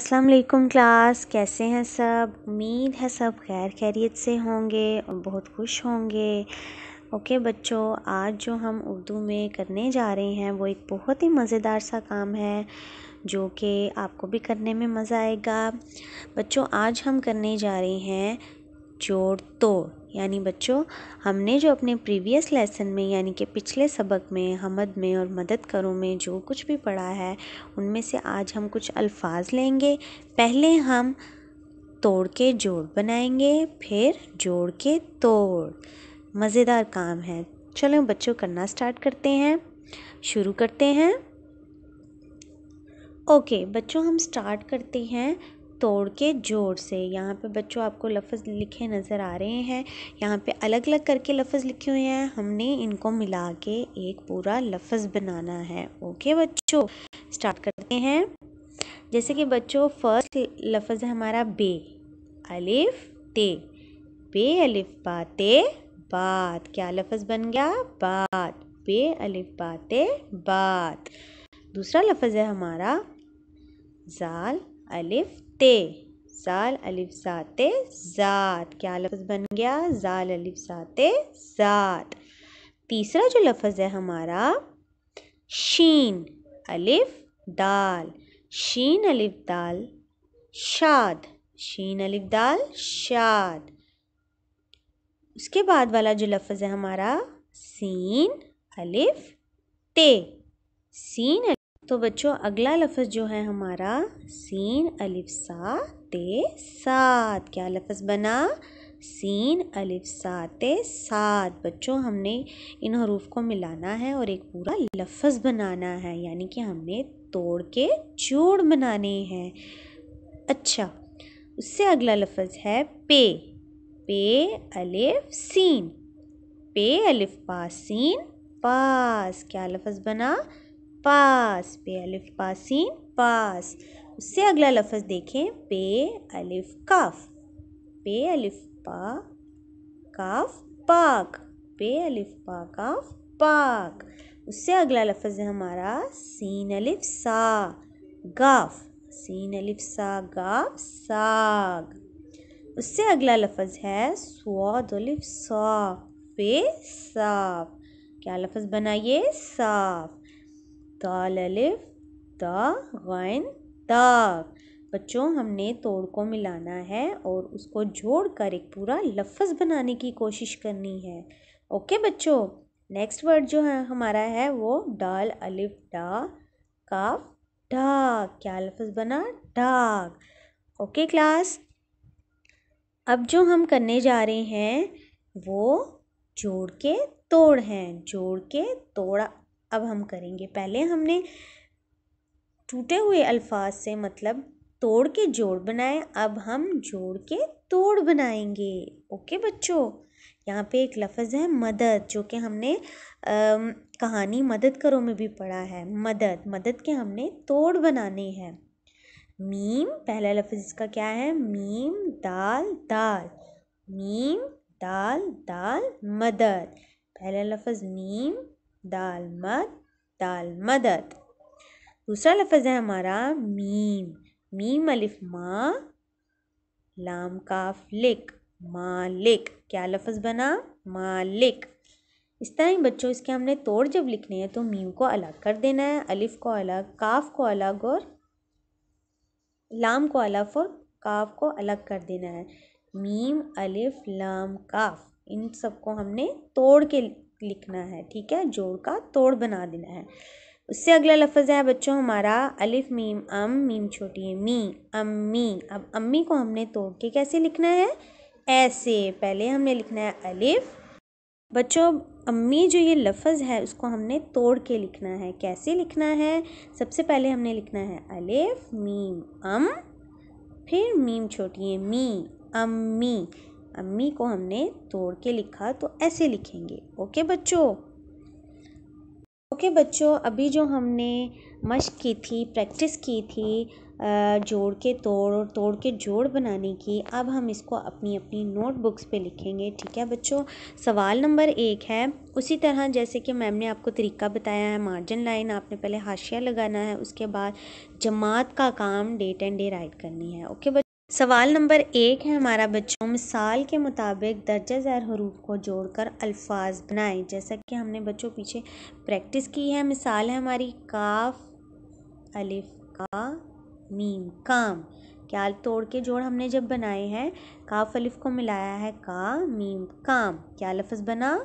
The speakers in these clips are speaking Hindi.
अस्सलाम वालेकुम क्लास कैसे हैं सब उम्मीद है सब खैर खैरियत से होंगे और बहुत खुश होंगे ओके बच्चों आज जो हम उर्दू में करने जा रहे हैं वो एक बहुत ही मज़ेदार सा काम है जो कि आपको भी करने में मज़ा आएगा बच्चों आज हम करने जा रहे हैं जोड़ तोड़ यानी बच्चों हमने जो अपने प्रीवियस लेसन में यानी कि पिछले सबक में हमद में और मदद करो में जो कुछ भी पढ़ा है उनमें से आज हम कुछ अल्फाज लेंगे पहले हम तोड़ के जोड़ बनाएंगे फिर जोड़ के तोड़ मज़ेदार काम है चलो बच्चों करना स्टार्ट करते हैं शुरू करते हैं ओके बच्चों हम स्टार्ट करते हैं तोड़ के ज़ोर से यहाँ पे बच्चों आपको लफ्ज़ लिखे नज़र आ रहे हैं यहाँ पे अलग अलग करके लफ्ज़ लिखे हुए हैं हमने इनको मिला के एक पूरा लफ्ज़ बनाना है ओके बच्चों स्टार्ट करते हैं जैसे कि बच्चों फर्स्ट लफ्ज़ है हमारा बे अलिफ ते बे अलिफ बाते बात क्या लफ्ज़ बन गया बात बे अलिफ बाते बात दूसरा लफ्ज़ है हमारा जाल अलिफ ते ज़ाल अलिफ साते ज़ात क्या लफ्ज़ बन गया ज़ाल अलिफ साते ज़ात तीसरा जो लफ्ज़ है हमारा शीन अलिफ दाल शीन अलिफ दाल शाद शीन अलिफ दाल शाद उसके बाद वाला जो लफ्ज़ है हमारा सीन अलिफ ते सीन तो बच्चों अगला लफ्ज़ जो है हमारा सीन अलिफ सा ते सात क्या लफ्ज़ बना सीन अलिफ सात सात बच्चों हमने इन हरूफ को मिलाना है और एक पूरा लफ्ज़ बनाना है यानी कि हमने तोड़ के जोड़ बनाने हैं अच्छा उससे अगला लफ्ज़ है पे पे अलिफ सीन पे अलिफ पास सीन पास क्या लफ्ज़ बना पास पे अलिफ पासीन पास उससे अगला लफज देखें पे अलिफ काफ पे अलिफ पा काफ पाक पे अलिफ पा काफ पाक उससे अगला लफज है हमारा सीन अलिफ सा गाफ सीन अलिफ सा गाफ साग उससे अगला लफज है स्वाद अलिफ सा पे साफ क्या लफज बनाइए साफ दाल अलिफ दा गैन दा बच्चों हमने तोड़ को मिलाना है और उसको जोड़ कर एक पूरा लफ्ज़ बनाने की कोशिश करनी है ओके बच्चों नेक्स्ट वर्ड जो है हमारा है वो डाल अलिफ डा काफ डाक क्या लफ्ज़ बना डाक ओके क्लास अब जो हम करने जा रहे हैं वो जोड़ के तोड़ हैं जोड़ के तोड़ा अब हम करेंगे पहले हमने टूटे हुए अल्फाज से मतलब तोड़ के जोड़ बनाए अब हम जोड़ के तोड़ बनाएंगे ओके बच्चों यहाँ पे एक लफ्ज़ है मदद जो कि हमने आ, कहानी मदद करो में भी पढ़ा है मदद मदद के हमने तोड़ बनाने हैं मीम पहला लफ्ज़ इसका क्या है मीम दाल दाल मीम दाल दाल मदद पहला लफ्ज़ मीम दाल मद दाल मदद दूसरा लफज है हमारा मीम मीम अलिफ माँ लाम काफ लिक मालिक क्या लफज बना मालिक इस तरह ही बच्चों इसके हमने तोड़ जब लिखने हैं तो मीम को अलग कर देना है अलिफ को अलग काफ को अलग और लाम को अलग और काफ को अलग कर देना है मीम अलिफ लाम काफ इन सबको हमने तोड़ के लिखना है ठीक है जोड़ का तोड़ बना देना है उससे अगला लफ्ज़ है बच्चों हमारा अलिफ मीम अम मीम छोटी मी अम्मी अब अम्मी को हमने तोड़ के कैसे लिखना है ऐसे पहले हमने लिखना है अलिफ बच्चों अम्मी जो ये लफ्ज़ है उसको हमने तोड़ के लिखना है कैसे लिखना है सबसे पहले हमने लिखना है अलिफ मीम अम फिर मीम छोटी मी अम्मी अम्मी को हमने तोड़ के लिखा तो ऐसे लिखेंगे ओके बच्चों ओके बच्चों अभी जो हमने मश्क की थी प्रैक्टिस की थी जोड़ के तोड़ तोड़ के जोड़ बनाने की अब हम इसको अपनी अपनी नोटबुक्स पे लिखेंगे ठीक है बच्चों सवाल नंबर एक है उसी तरह जैसे कि मैम ने आपको तरीका बताया है मार्जिन लाइन आपने पहले हाशिया लगाना है उसके बाद जमात का काम डेट एंड डे राइट करनी है ओके okay, सवाल नंबर एक है हमारा बच्चों मिसाल के मुताबिक दर्जा ज़ैर हरूफ को जोड़कर अल्फाज बनाएं जैसा कि हमने बच्चों पीछे प्रैक्टिस की है मिसाल है हमारी काफ अलिफ का मीम काम क्या तोड़ के जोड़ हमने जब बनाए हैं काफ अलिफ को मिलाया है का मीम काम क्या लफ्ज़ बना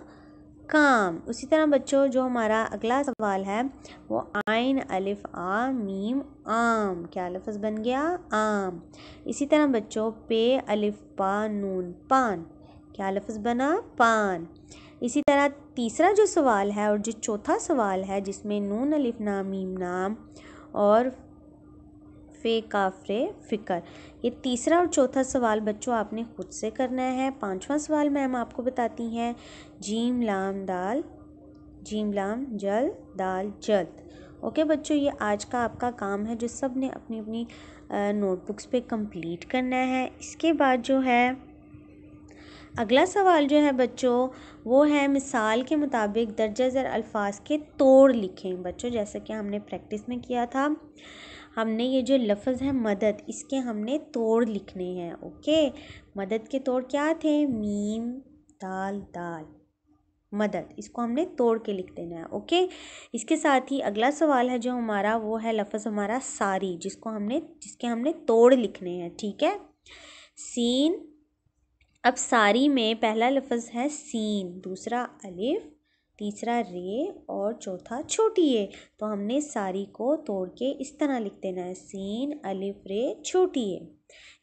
काम उसी तरह बच्चों जो हमारा अगला सवाल है वो आइन अलिफ आ मीम आम क्या लफ्ज़ बन गया आम इसी तरह बच्चों पे अलिफ पा नून पान क्या लफ्ज़ बना पान इसी तरह तीसरा जो सवाल है और जो चौथा सवाल है जिसमें नून अलिफ ना मीम नाम और फ़े काफ़े फ़िकर ये तीसरा और चौथा सवाल बच्चों आपने खुद से करना है पांचवा सवाल मैम आपको बताती हैं जीम लाम दाल जीम लाम जल दाल जल ओके बच्चों ये आज का आपका काम है जो सब ने अपनी अपनी नोटबुक्स पे कंप्लीट करना है इसके बाद जो है अगला सवाल जो है बच्चों वो है मिसाल के मुताबिक दर्जा ज़र अल्फाज के तोड़ लिखें बच्चों जैसे कि हमने प्रैक्टिस में किया था हमने ये जो लफ्ज़ है मदद इसके हमने तोड़ लिखने हैं ओके मदद के तोड़ क्या थे मीम दाल दाल मदद इसको हमने तोड़ के लिख देना है ओके इसके साथ ही अगला सवाल है जो हमारा वो है लफ्ज़ हमारा सारी जिसको हमने जिसके हमने तोड़ लिखने हैं ठीक है सीन अब सारी में पहला लफ्ज़ है सीन दूसरा अलिफ तीसरा रे और चौथा छोटी ए तो हमने सारी को तोड़ के इस तरह लिख देना है सीन अलिफ रे छोटी ए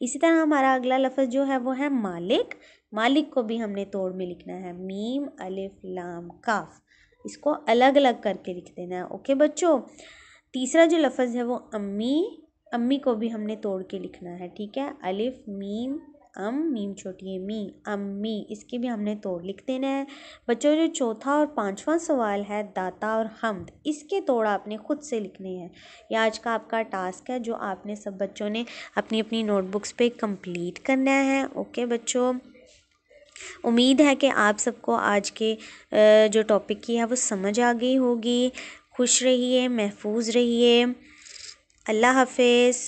इसी तरह हमारा अगला लफ्ज़ जो है वो है मालिक मालिक को भी हमने तोड़ में लिखना है मीम अलिफ लाम काफ इसको अलग अलग करके लिख देना है ओके बच्चों तीसरा जो लफ्ज़ है वो अम्मी अम्मी को भी हमने तोड़ के लिखना है ठीक है अलिफ मीम अम मीम छोटी है मी मी इसके भी हमने तोड़ लिख देना है बच्चों जो चौथा और पांचवा सवाल है दाता और हमद इसके तोड़ आपने खुद से लिखने हैं ये आज का आपका टास्क है जो आपने सब बच्चों ने अपनी अपनी नोटबुक्स पे कंप्लीट करना है ओके बच्चों उम्मीद है कि आप सबको आज के जो टॉपिक की है वो समझ आ गई होगी खुश रहिए महफूज रहिए अल्लाह हाफिज़